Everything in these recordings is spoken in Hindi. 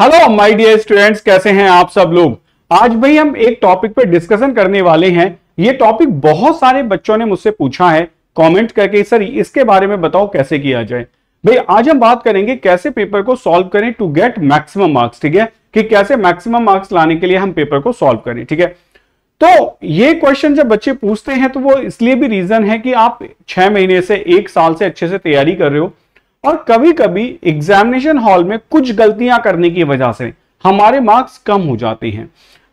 हेलो माय डियर स्टूडेंट्स कैसे हैं आप सब लोग आज भाई हम एक टॉपिक पे डिस्कशन करने वाले हैं ये टॉपिक बहुत सारे बच्चों ने मुझसे पूछा है कमेंट करके सर इसके बारे में बताओ कैसे किया जाए भाई आज हम बात करेंगे कैसे पेपर को सॉल्व करें टू गेट मैक्सिमम मार्क्स ठीक है कि कैसे मैक्सिमम मार्क्स लाने के लिए हम पेपर को सॉल्व करें ठीक है तो ये क्वेश्चन जब बच्चे पूछते हैं तो वो इसलिए भी रीजन है कि आप छह महीने से एक साल से अच्छे से तैयारी कर रहे हो और कभी कभी एग्जामिनेशन हॉल में कुछ गलतियां करने की वजह से हमारे मार्क्स कम हो जाते हैं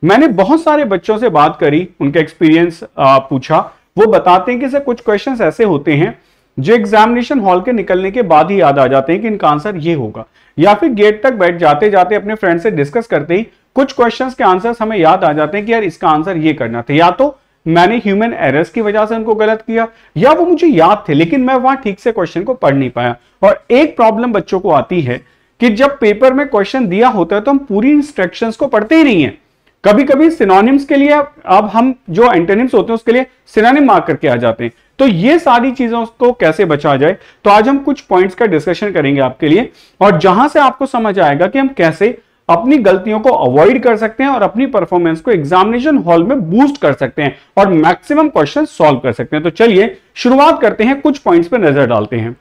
मैंने बहुत सारे बच्चों से बात करी उनका एक्सपीरियंस पूछा वो बताते हैं कि सर कुछ क्वेश्चंस ऐसे होते हैं जो एग्जामिनेशन हॉल के निकलने के बाद ही याद आ जाते हैं कि इनका आंसर ये होगा या फिर गेट तक बैठ जाते जाते अपने फ्रेंड से डिस्कस करते ही कुछ क्वेश्चंस के आंसर्स हमें याद आ जाते हैं कि यार इसका आंसर ये करना था या तो मैंने ह्यूमन एरर्स की वजह से उनको गलत किया या वो मुझे याद थे लेकिन मैं वहां ठीक से क्वेश्चन को पढ़ नहीं पाया और एक प्रॉब्लम बच्चों को आती है कि जब पेपर में क्वेश्चन दिया होता है तो हम पूरी इंस्ट्रक्शन को पढ़ते ही नहीं है कभी कभी सिनोनिम्स के लिए अब हम जो एंटेनिम्स होते हैं उसके लिए सिनोनिम मार्क करके आ जाते हैं तो ये सारी चीजों को कैसे बचा जाए तो आज हम कुछ पॉइंट्स का डिस्कशन करेंगे आपके लिए और जहां से आपको समझ आएगा कि हम कैसे अपनी गलतियों को अवॉइड कर सकते हैं और अपनी परफॉर्मेंस को एग्जामिनेशन हॉल में बूस्ट कर सकते हैं और मैक्सिमम क्वेश्चन सॉल्व कर सकते हैं तो चलिए शुरुआत करते हैं कुछ पॉइंट्स पर नजर डालते हैं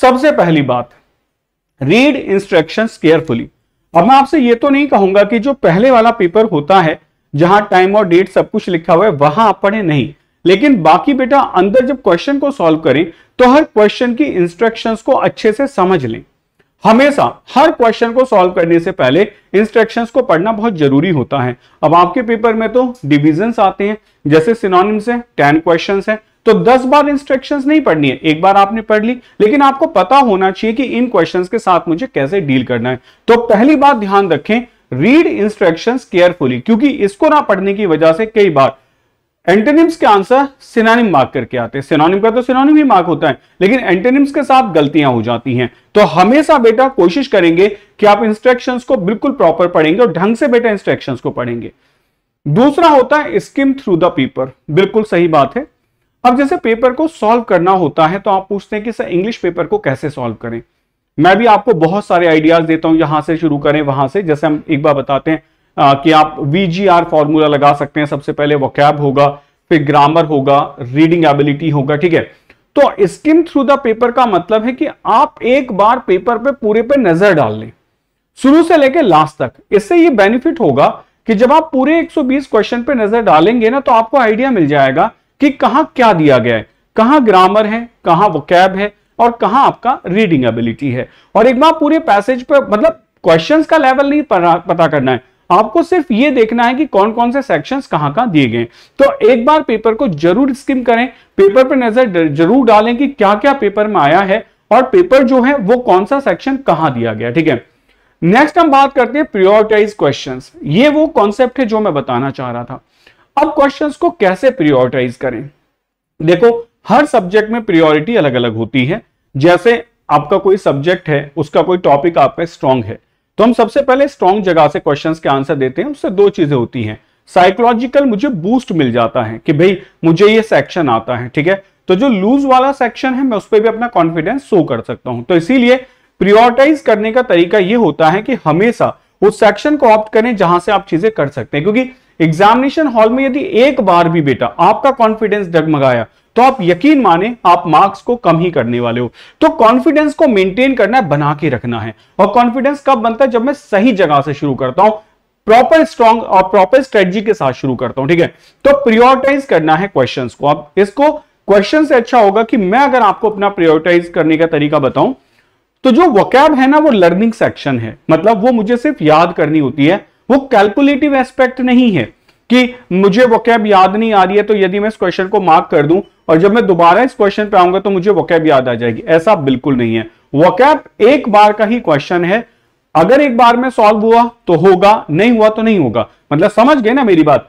सबसे पहली बात रीड इंस्ट्रक्शंस केयरफुली अब मैं आपसे ये तो नहीं कहूंगा कि जो पहले वाला पेपर होता है जहां टाइम और डेट सब कुछ लिखा हुआ है वहां आप पढ़े नहीं लेकिन बाकी बेटा अंदर जब क्वेश्चन को सॉल्व करें तो हर क्वेश्चन की इंस्ट्रक्शंस को अच्छे से समझ लें हमेशा हर क्वेश्चन को सॉल्व करने से पहले इंस्ट्रक्शंस को पढ़ना बहुत जरूरी होता है अब आपके पेपर में तो डिविजन्स आते हैं जैसे सिनोनिम्स हैं टेन क्वेश्चंस हैं तो दस बार इंस्ट्रक्शंस नहीं पढ़नी है एक बार आपने पढ़ ली लेकिन आपको पता होना चाहिए कि इन क्वेश्चन के साथ मुझे कैसे डील करना है तो पहली बात ध्यान रखें रीड इंस्ट्रक्शन केयरफुली क्योंकि इसको ना पढ़ने की वजह से कई बार एंटेनिम्स के आंसर सिनानिम मार्क करके आते हैं सिनोनिम का तो सिनोनिम ही मार्क होता है लेकिन एंटेनिम्स के साथ गलतियां हो जाती हैं तो हमेशा बेटा कोशिश करेंगे कि आप इंस्ट्रक्शंस को बिल्कुल प्रॉपर पढ़ेंगे और ढंग से बेटा इंस्ट्रक्शंस को पढ़ेंगे दूसरा होता है स्किम थ्रू द पेपर बिल्कुल सही बात है अब जैसे पेपर को सॉल्व करना होता है तो आप पूछते हैं कि सर इंग्लिश पेपर को कैसे सॉल्व करें मैं भी आपको बहुत सारे आइडियाज देता हूं यहां से शुरू करें वहां से जैसे हम एक बार बताते हैं कि आप वी जी आर फॉर्मूला लगा सकते हैं सबसे पहले वोकैब होगा फिर ग्रामर होगा रीडिंग एबिलिटी होगा ठीक है तो स्किम थ्रू द पेपर का मतलब है कि आप एक बार पेपर पे पूरे पे नजर डाल लें शुरू से लेकर लास्ट तक इससे ये बेनिफिट होगा कि जब आप पूरे 120 क्वेश्चन पे नजर डालेंगे ना तो आपको आइडिया मिल जाएगा कि कहां क्या दिया गया है कहां ग्रामर है कहां वोकैब है और कहां आपका रीडिंग एबिलिटी है और एक बार पूरे पैसेज पर मतलब क्वेश्चंस का लेवल नहीं पता करना है आपको सिर्फ ये देखना है कि कौन कौन से सेक्शंस कहां कहां दिए गए तो एक बार पेपर को जरूर स्किम करें पेपर पर नजर जरूर डालें कि क्या क्या पेपर में आया है और पेपर जो है वो कौन सा सेक्शन कहां दिया गया ठीक है नेक्स्ट हम बात करते हैं प्रियोरिटाइज क्वेश्चन ये वो कॉन्सेप्ट है जो मैं बताना चाह रहा था अब क्वेश्चन को कैसे प्रियोरिटाइज करें देखो हर सब्जेक्ट में प्रियोरिटी अलग अलग होती है जैसे आपका कोई सब्जेक्ट है उसका कोई टॉपिक आपका स्ट्रांग है तो हम सबसे पहले स्ट्रॉन्ग जगह से क्वेश्चन के आंसर देते हैं उससे दो चीजें होती हैं साइकोलॉजिकल मुझे बूस्ट मिल जाता है कि भाई मुझे ये सेक्शन आता है ठीक है तो जो लूज वाला सेक्शन है मैं उस पर भी अपना कॉन्फिडेंस शो कर सकता हूं तो इसीलिए प्रियोरिटाइज करने का तरीका ये होता है कि हमेशा उस सेक्शन को ऑप्ट करें जहां से आप चीजें कर सकते हैं क्योंकि एग्जामिनेशन हॉल में यदि एक बार भी बेटा आपका कॉन्फिडेंस डगमगाया तो आप यकीन माने आप मार्क्स को कम ही करने वाले हो तो कॉन्फिडेंस को मेंटेन करना है बना के रखना है और कॉन्फिडेंस कब बनता है जब मैं सही जगह से शुरू करता हूं प्रॉपर स्ट्रॉन्ग और प्रॉपर स्ट्रेटजी के साथ शुरू करता हूं ठीक है तो प्रियोरिटाइज करना है क्वेश्चंस को आप इसको क्वेश्चन से अच्छा होगा कि मैं अगर आपको अपना प्रियोरिटाइज करने का तरीका बताऊं तो जो वकैब है ना वो लर्निंग सेक्शन है मतलब वो मुझे सिर्फ याद करनी होती है वो कैलकुलेटिव एस्पेक्ट नहीं है कि मुझे कैब याद नहीं आ रही है तो यदि मैं इस क्वेश्चन को मार्क कर दूं और जब मैं दोबारा इस क्वेश्चन पे आऊंगा तो मुझे वोकैब याद आ जाएगी ऐसा बिल्कुल नहीं है वोकैब एक बार का ही क्वेश्चन है अगर एक बार में सॉल्व हुआ तो होगा नहीं हुआ तो नहीं होगा मतलब समझ गए ना मेरी बात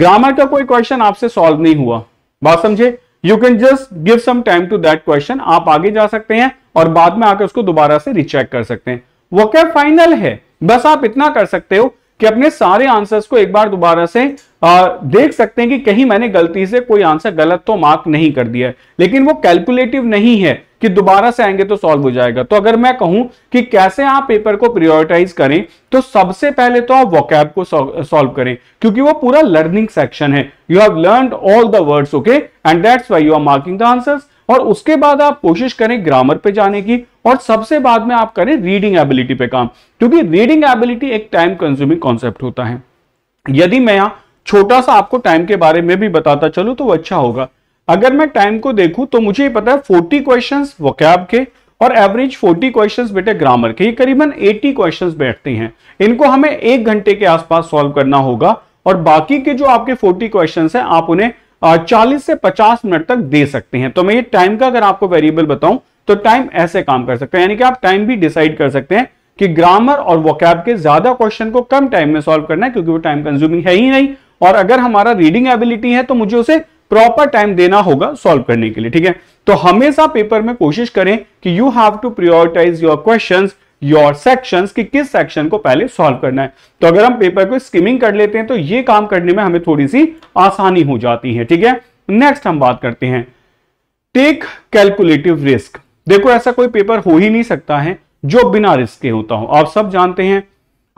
ग्रामर का कोई क्वेश्चन आपसे सॉल्व नहीं हुआ बात समझे you can just give some time to that question आप आगे जा सकते हैं और बाद में आकर उसको दोबारा से रिचेक कर सकते हैं वो फाइनल है बस आप इतना कर सकते हो कि अपने सारे आंसर्स को एक बार दोबारा से आ, देख सकते हैं कि कहीं मैंने गलती से कोई आंसर गलत तो मार्क नहीं कर दिया है लेकिन वो कैलकुलेटिव नहीं है कि दोबारा से आएंगे तो सॉल्व हो जाएगा तो अगर मैं कहूं कि कैसे आप पेपर को प्रियोरिटाइज करें तो सबसे पहले तो आप वॉकैब को सॉल्व करें क्योंकि वो पूरा लर्निंग सेक्शन है you have learn all the words okay and that's why you are marking the answers और उसके बाद आप कोशिश करें ग्रामर पे जाने की और सबसे बाद में आप करें रीडिंग एबिलिटी पे काम क्योंकि रीडिंग एबिलिटी एक टाइम कंज्यूमिंग कॉन्सेप्ट होता है यदि मैं यहां छोटा सा आपको टाइम के बारे में भी बताता चलू तो अच्छा होगा अगर मैं टाइम को देखूं तो मुझे पता है फोर्टी क्वेश्चन वोकैब के और एवरेज 40 क्वेश्चंस बेटे ग्रामर के ये करीबन 80 क्वेश्चंस बैठते हैं इनको हमें एक घंटे के आसपास सॉल्व करना होगा और बाकी के जो आपके 40 क्वेश्चंस हैं आप उन्हें चालीस से पचास मिनट तक दे सकते हैं तो मैं ये टाइम का अगर आपको वेरिएबल बताऊं तो टाइम ऐसे काम कर सकते हैं यानी कि आप टाइम भी डिसाइड कर सकते हैं कि ग्रामर और वोकैब के ज्यादा क्वेश्चन को कम टाइम में सॉल्व करना है क्योंकि वो टाइम कंज्यूमिंग है ही नहीं और अगर हमारा रीडिंग एबिलिटी है तो मुझे उसे प्रॉपर टाइम देना होगा सॉल्व करने के लिए ठीक है तो हमेशा पेपर में कोशिश करें कि you have to prioritize your question your section कि किस सेक्शन को पहले सॉल्व करना है तो अगर हम पेपर को स्किमिंग कर लेते हैं तो ये काम करने में हमें थोड़ी सी आसानी हो जाती है ठीक है नेक्स्ट हम बात करते हैं टेक कैलकुलेटिव रिस्क देखो ऐसा कोई पेपर हो ही नहीं सकता है जो बिना रिस्क के होता हो आप सब जानते हैं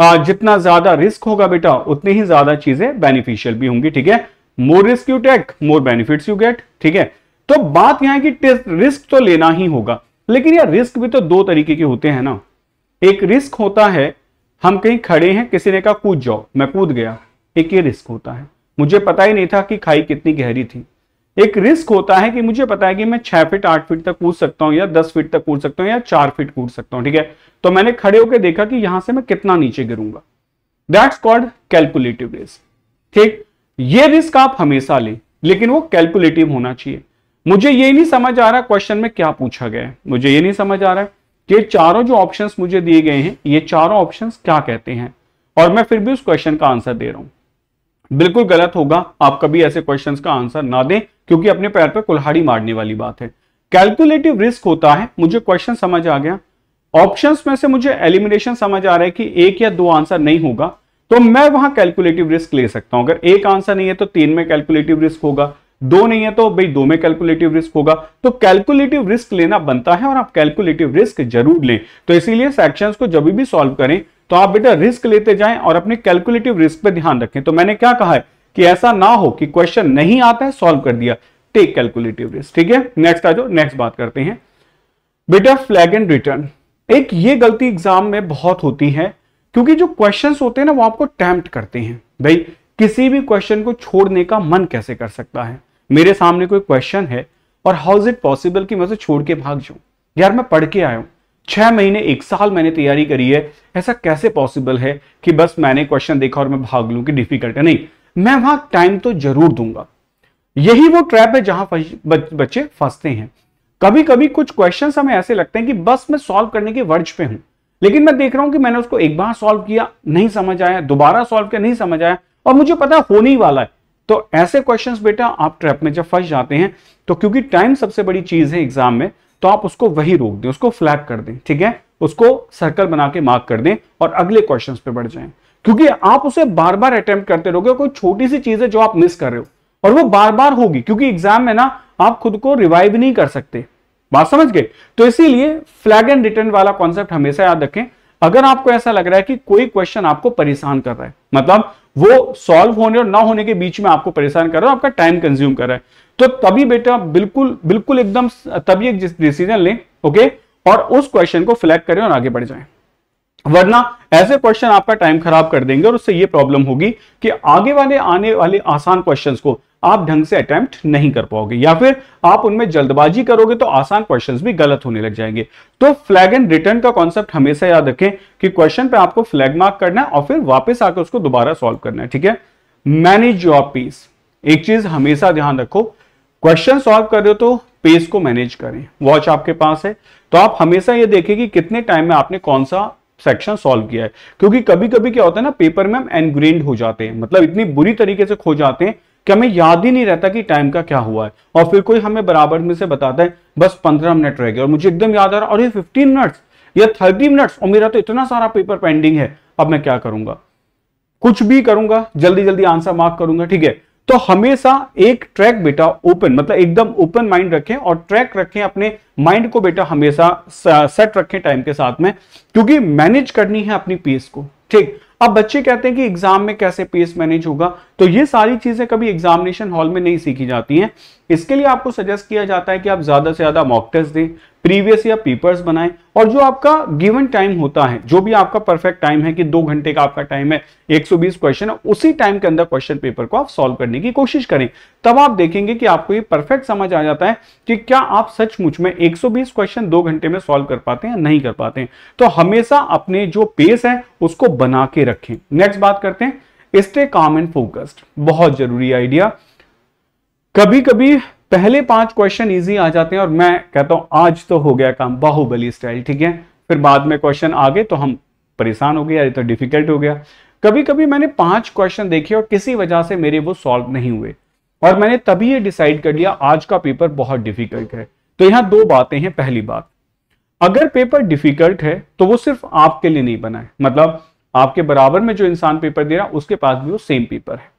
आ, जितना ज्यादा रिस्क होगा बेटा उतनी ही ज्यादा चीजें बेनिफिशियल भी होंगी ठीक है more risk you take more benefit you get ठीक है तो बात यह है कि रिस्क तो लेना ही होगा लेकिन यार रिस्क भी तो दो तरीके के होते हैं ना एक रिस्क होता है हम कहीं खड़े हैं किसी ने कहा कूद जाओ मैं कूद गया एक ये रिस्क होता है मुझे पता ही नहीं था कि खाई कितनी गहरी थी एक रिस्क होता है कि मुझे पता है कि मैं छह फीट आठ फीट तक कूद सकता हूं या दस फीट तक कूद सकता हूं या चार फीट कूद सकता हूं ठीक है तो मैंने खड़े होकर देखा कि यहां से मैं कितना नीचे गिरूंगा दैट्स कॉल्ड कैलकुलेटिव रिस्क ठीक ये रिस्क आप हमेशा लें लेकिन वो कैलकुलेटिव होना चाहिए मुझे ये नहीं समझ आ रहा क्वेश्चन में क्या पूछा गया है मुझे ये नहीं समझ आ रहा है ये चारों जो ऑप्शंस मुझे दिए गए हैं ये चारों ऑप्शंस क्या कहते हैं और मैं फिर भी उस क्वेश्चन का आंसर दे रहा हूं बिल्कुल गलत होगा आप कभी ऐसे क्वेश्चंस का आंसर ना दें क्योंकि अपने पैर पर कुल्हाड़ी मारने वाली बात है कैलकुलेटिव रिस्क होता है मुझे क्वेश्चन समझ आ गया ऑप्शंस में से मुझे एलिमिनेशन समझ आ रहा है कि एक या दो आंसर नहीं होगा तो मैं वहां कैलकुलेटिव रिस्क ले सकता हूं अगर एक आंसर नहीं है तो तीन में कैलकुलेटिव रिस्क होगा दो नहीं है तो भाई दो में कैलकुलेटिव रिस्क होगा तो कैलकुलेटिव रिस्क लेना बनता है और आप कैलकुलेटिव रिस्क जरूर लें तो इसीलिए सेक्शंस को जब भी सॉल्व करें तो आप बेटा रिस्क लेते जाएं और अपने कैलकुलेटिव रिस्क पर ध्यान रखें तो मैंने क्या कहा है कि ऐसा ना हो कि क्वेश्चन नहीं आता है सॉल्व कर दिया टेक कैलकुलेटिव रिस्क ठीक है नेक्स्ट आ जाओ नेक्स्ट बात करते हैं बेटा फ्लैग एंड रिटर्न एक ये गलती एग्जाम में बहुत होती है क्योंकि जो क्वेश्चंस होते हैं ना वो आपको टेम्प्ट करते हैं भाई किसी भी क्वेश्चन को छोड़ने का मन कैसे कर सकता है मेरे सामने कोई क्वेश्चन है और हाउ इज इट पॉसिबल कि मैं उसे छोड़ के भाग जाऊं यार मैं पढ़ के आया हूं छह महीने एक साल मैंने तैयारी करी है ऐसा कैसे पॉसिबल है कि बस मैंने क्वेश्चन देखा और मैं भाग लूं कि डिफिकल्ट है नहीं मैं वहां टाइम तो जरूर दूंगा यही वो ट्रैप है जहां बच्चे फंसते हैं कभी कभी कुछ क्वेश्चन हमें ऐसे लगते हैं कि बस मैं सॉल्व करने के वर्ज पे हूं लेकिन मैं देख रहा हूं कि मैंने उसको एक बार सॉल्व किया नहीं समझ आया दोबारा सॉल्व किया नहीं समझ आया और मुझे पता होने ही वाला है तो ऐसे क्वेश्चंस बेटा आप ट्रैप में जब फंस जाते हैं तो क्योंकि टाइम सबसे बड़ी चीज है एग्जाम में तो आप उसको वही रोक दें उसको फ्लैग कर दें ठीक है उसको सर्कल बना के मार्क कर दें और अगले क्वेश्चंस पे बढ़ जाएं क्योंकि आप उसे बार बार अटेम्प्ट करते रहोगे कोई छोटी सी चीज है जो आप मिस कर रहे हो और वो बार बार होगी क्योंकि एग्जाम में ना आप खुद को रिवाइव नहीं कर सकते बात समझ गए तो इसीलिए फ्लैग एंड रिटर्न वाला कॉन्सेप्ट हमेशा याद रखें अगर आपको ऐसा लग रहा है कि कोई क्वेश्चन आपको परेशान कर रहा है मतलब वो सॉल्व होने और ना होने के बीच में आपको परेशान कर रहा है आपका टाइम कंज्यूम कर रहा है तो तभी बेटा बिल्कुल बिल्कुल एकदम तभी एक डिसीजन लें ओके और उस क्वेश्चन को फ्लैग करें और आगे बढ़ जाएं वरना ऐसे क्वेश्चन आपका टाइम खराब कर देंगे और उससे ये प्रॉब्लम होगी कि आगे वाले आने वाले आसान क्वेश्चंस को आप ढंग से अटेम्प्ट नहीं कर पाओगे या फिर आप उनमें जल्दबाजी करोगे तो आसान क्वेश्चंस भी गलत होने लग जाएंगे तो फ्लैग एंड रिटर्न का कॉन्सेप्ट हमेशा याद रखें कि क्वेश्चन पे आपको फ्लैग मार्क करना है और फिर वापस आकर उसको दोबारा सॉल्व करना है ठीक है मैनेज योर पीस एक चीज हमेशा ध्यान रखो क्वेश्चन सॉल्व कर रहे हो तो पेस को मैनेज करें वॉच आपके पास है तो आप हमेशा यह देखें कि कितने टाइम में आपने कौन सा सेक्शन सॉल्व किया है क्योंकि कभी कभी क्या होता है ना पेपर में हम एनग्रेंड हो जाते हैं मतलब इतनी बुरी तरीके से खो जाते हैं कि हमें याद ही नहीं रहता कि टाइम का क्या हुआ है और फिर कोई हमें बराबर में से बताता है बस पंद्रह मिनट रह गए और मुझे एकदम याद आ रहा और ये फिफ्टीन मिनट्स या थर्टी मिनट्स और मेरा तो इतना सारा पेपर पेंडिंग है अब मैं क्या करूंगा कुछ भी करूंगा जल्दी जल्दी आंसर मार्क करूंगा ठीक है तो हमेशा एक ट्रैक बेटा ओपन मतलब एकदम ओपन माइंड रखें और ट्रैक रखें अपने माइंड को बेटा हमेशा सेट रखें टाइम के साथ में क्योंकि मैनेज करनी है अपनी पीस को ठीक अब बच्चे कहते हैं कि एग्जाम में कैसे पेस मैनेज होगा तो ये सारी चीजें कभी एग्जामिनेशन हॉल में नहीं सीखी जाती हैं इसके लिए आपको सजेस्ट किया जाता है कि आप ज्यादा से ज्यादा मॉक टेस्ट दें प्रीवियस या पेपर्स बनाए और जो आपका गिवन टाइम होता है जो भी आपका परफेक्ट टाइम है कि दो घंटे का आपका टाइम है 120 क्वेश्चन है उसी टाइम के अंदर क्वेश्चन पेपर को आप सॉल्व करने की कोशिश करें तब आप देखेंगे कि आपको ये परफेक्ट समझ आ जाता है कि क्या आप सचमुच में 120 क्वेश्चन दो घंटे में सॉल्व कर पाते हैं नहीं कर पाते हैं तो हमेशा अपने जो पेस है उसको बना के रखें नेक्स्ट बात करते हैं स्टे काम एंड फोकस्ड बहुत जरूरी आइडिया कभी कभी पहले पांच क्वेश्चन इजी आ जाते हैं और मैं कहता हूं आज तो हो गया काम बाहुबली स्टाइल ठीक है फिर बाद में क्वेश्चन आ गए तो हम परेशान हो गए तो डिफिकल्ट हो गया कभी कभी मैंने पांच क्वेश्चन देखे और किसी वजह से मेरे वो सॉल्व नहीं हुए और मैंने तभी ये डिसाइड कर लिया आज का पेपर बहुत डिफिकल्ट है तो यहां दो बातें हैं पहली बात अगर पेपर डिफिकल्ट है तो वो सिर्फ आपके लिए नहीं बना है मतलब आपके बराबर में जो इंसान पेपर दे रहा है उसके पास भी वो सेम पेपर है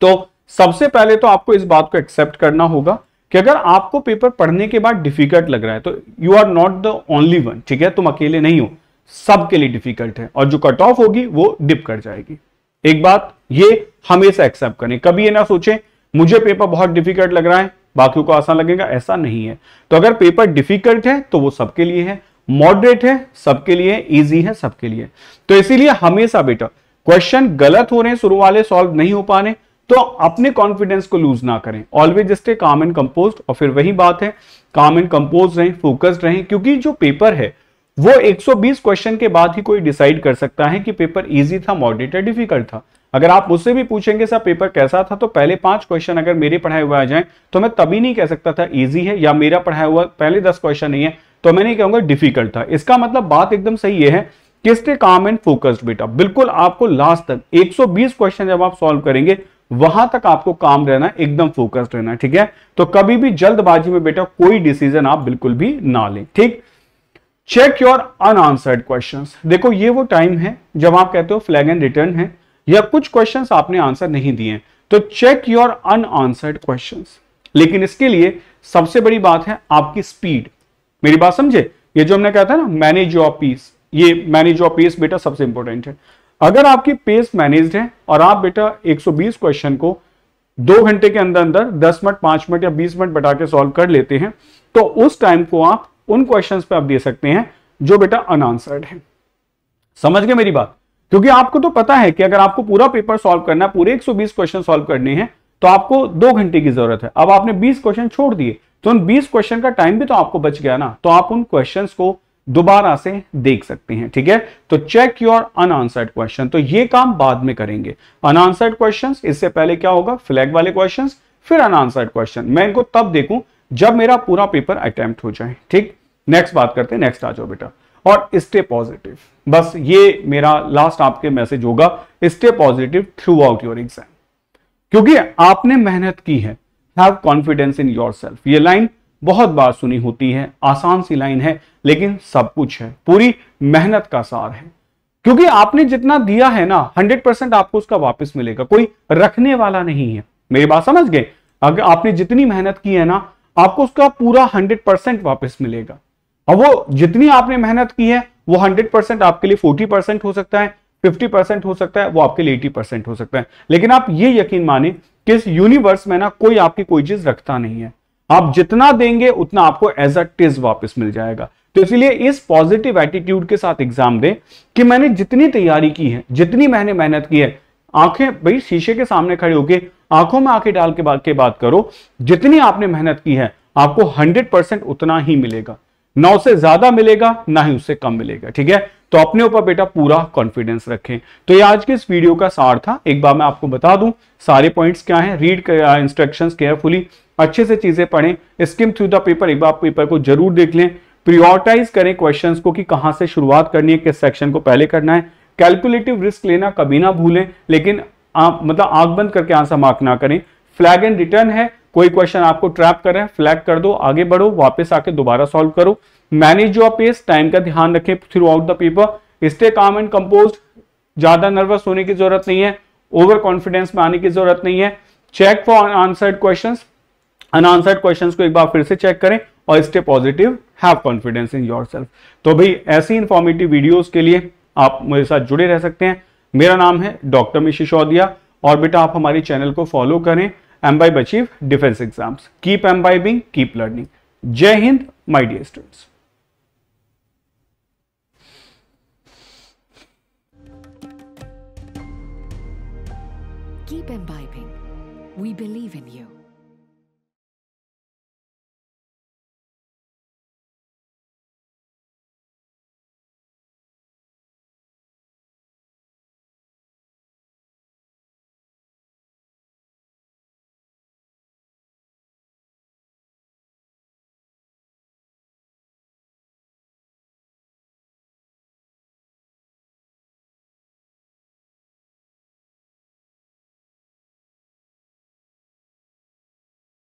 तो सबसे पहले तो आपको इस बात को एक्सेप्ट करना होगा कि अगर आपको पेपर पढ़ने के बाद डिफिकल्ट लग रहा है तो you are not the only one ठीक है तुम अकेले नहीं हो सबके लिए डिफिकल्ट है और जो कट ऑफ होगी वो डिप कर जाएगी एक बात ये हमेशा एक्सेप्ट करें कभी ये ना सोचें मुझे पेपर बहुत डिफिकल्ट लग रहा है बाकियों को आसान लगेगा ऐसा नहीं है तो अगर पेपर डिफिकल्ट है तो वो सबके लिए है मॉडरेट है सबके लिए इजी है सबके लिए तो इसीलिए हमेशा बेटा क्वेश्चन गलत हो रहे हैं शुरू वाले सॉल्व नहीं हो पा रहे तो अपने कॉन्फिडेंस को लूज ना करें ऑलवेज जस्ट ए काम एंड कंपोज और फिर वही बात है काम एंड कंपोज रहें फोकस्ड रहें क्योंकि जो पेपर है वो 120 क्वेश्चन के बाद ही कोई डिसाइड कर सकता है कि पेपर इजी था मॉडरेट या डिफिकल्ट था अगर आप मुझसे भी पूछेंगे सर पेपर कैसा था तो पहले पांच क्वेश्चन अगर मेरे पढ़ाए हुए आ जाए तो मैं तभी नहीं कह सकता था इजी है या मेरा पढ़ाया हुआ पहले दस क्वेश्चन नहीं है तो मैं नहीं कहूंगा डिफिकल्ट था इसका मतलब बात एकदम सही है किसके काम एंड फोकस्ड बेटा बिल्कुल आपको लास्ट तक 120 क्वेश्चन जब आप सॉल्व करेंगे वहां तक आपको काम रहना एकदम फोकस्ड रहना है ठीक है तो कभी भी जल्दबाजी में बेटा कोई डिसीजन आप बिल्कुल भी ना लें ठीक चेक योर अनआंसर्ड क्वेश्चंस देखो ये वो टाइम है जब आप कहते हो फ्लैग एंड रिटर्न है या कुछ क्वेश्चन आपने आंसर नहीं दिए तो चेक योर अनआंसर्ड क्वेश्चन लेकिन इसके लिए सबसे बड़ी बात है आपकी स्पीड मेरी बात समझे ये जो हमने कहा था ना मैनेज योर पीस ये मैनेज योर पीस बेटा सबसे इंपॉर्टेंट है अगर आपकी पेस मैनेज्ड है और आप बेटा 120 क्वेश्चन को दो घंटे के अंदर अंदर 10 मिनट 5 मिनट या 20 मिनट बटा के सॉल्व कर लेते हैं तो उस टाइम को आप उन क्वेश्चंस पे आप दे सकते हैं जो बेटा अनआंसर्ड है समझ गए मेरी बात क्योंकि आपको तो पता है कि अगर आपको पूरा पेपर सॉल्व करना है पूरे एक क्वेश्चन सोल्व करने हैं तो आपको दो घंटे की जरूरत है अब आपने बीस क्वेश्चन छोड़ दिए तो उन बीस क्वेश्चन का टाइम भी तो आपको बच गया ना तो आप उन क्वेश्चन को दोबारा से देख सकते हैं ठीक है तो चेक योर अनआंसर्ड क्वेश्चन तो ये काम बाद में करेंगे अनआंसर्ड क्वेश्चन इससे पहले क्या होगा फ्लैग वाले क्वेश्चन फिर अनआंसर्ड क्वेश्चन मैं इनको तब देखूं जब मेरा पूरा पेपर अटेम्प्ट हो जाए ठीक नेक्स्ट बात करते हैं नेक्स्ट आ जाओ बेटा और स्टे पॉजिटिव बस ये मेरा लास्ट आपके मैसेज होगा stay positive throughout your exam क्योंकि आपने मेहनत की है have confidence in your yourself line बहुत बार सुनी होती है आसान सी लाइन है लेकिन सब कुछ है पूरी मेहनत का सार है क्योंकि आपने जितना दिया है ना हंड्रेड परसेंट आपको उसका वापस मिलेगा कोई रखने वाला नहीं है मेरी बात समझ गए अगर आपने जितनी मेहनत की है ना आपको उसका पूरा हंड्रेड परसेंट वापिस मिलेगा और वो जितनी आपने मेहनत की है वो हंड्रेड परसेंट आपके लिए फोर्टी परसेंट हो सकता है फिफ्टी परसेंट हो सकता है वो आपके लिए एटी परसेंट हो सकता है लेकिन आप ये यकीन माने कि इस यूनिवर्स में ना कोई आपकी कोई चीज रखता नहीं है आप जितना देंगे उतना आपको एज अ इज वापस मिल जाएगा तो इसलिए इस पॉजिटिव एटीट्यूड के साथ एग्जाम दें कि मैंने जितनी तैयारी की है जितनी मैंने मेहनत की है आंखें भाई शीशे के सामने खड़े होके आंखों में आंखें डाल के बात के बात करो जितनी आपने मेहनत की है आपको 100 परसेंट उतना ही मिलेगा ना उससे ज्यादा मिलेगा ना ही उससे कम मिलेगा ठीक है तो अपने ऊपर बेटा पूरा कॉन्फिडेंस रखें तो ये आज के इस वीडियो का सार था एक बार मैं आपको बता दूं सारे पॉइंट्स क्या हैं रीड इंस्ट्रक्शंस केयरफुली अच्छे से चीजें पढ़ें स्किम थ्रू द पेपर एक बार पेपर को जरूर देख लें प्रियोरिटाइज करें क्वेश्चन को कि कहां से शुरुआत करनी है किस सेक्शन को पहले करना है कैलकुलेटिव रिस्क लेना कभी ना भूलें लेकिन आप मतलब आंख बंद करके आंसर मार्क ना करें फ्लैग एंड रिटर्न है कोई क्वेश्चन आपको ट्रैप कर रहे हैं फ्लैग कर दो आगे बढ़ो वापस आके दोबारा सॉल्व करो मैनेज योर पेस टाइम का ध्यान रखें throughout the paper stay calm and compose ज्यादा नर्वस होने की जरूरत नहीं है ओवर कॉन्फिडेंस में आने की जरूरत नहीं है check for unanswered question unanswered question को एक बार फिर से चेक करें और stay positive have confidence in your yourself तो भाई ऐसी इंफॉर्मेटिव वीडियो के लिए आप मेरे साथ जुड़े रह सकते हैं मेरा नाम है डॉक्टर मिशी शौदिया और बेटा आप हमारे चैनल को फॉलो करें एम बाई बचीव defence exams keep imbibing keep learning Jai Hind my dear students imbibing. We believe in you.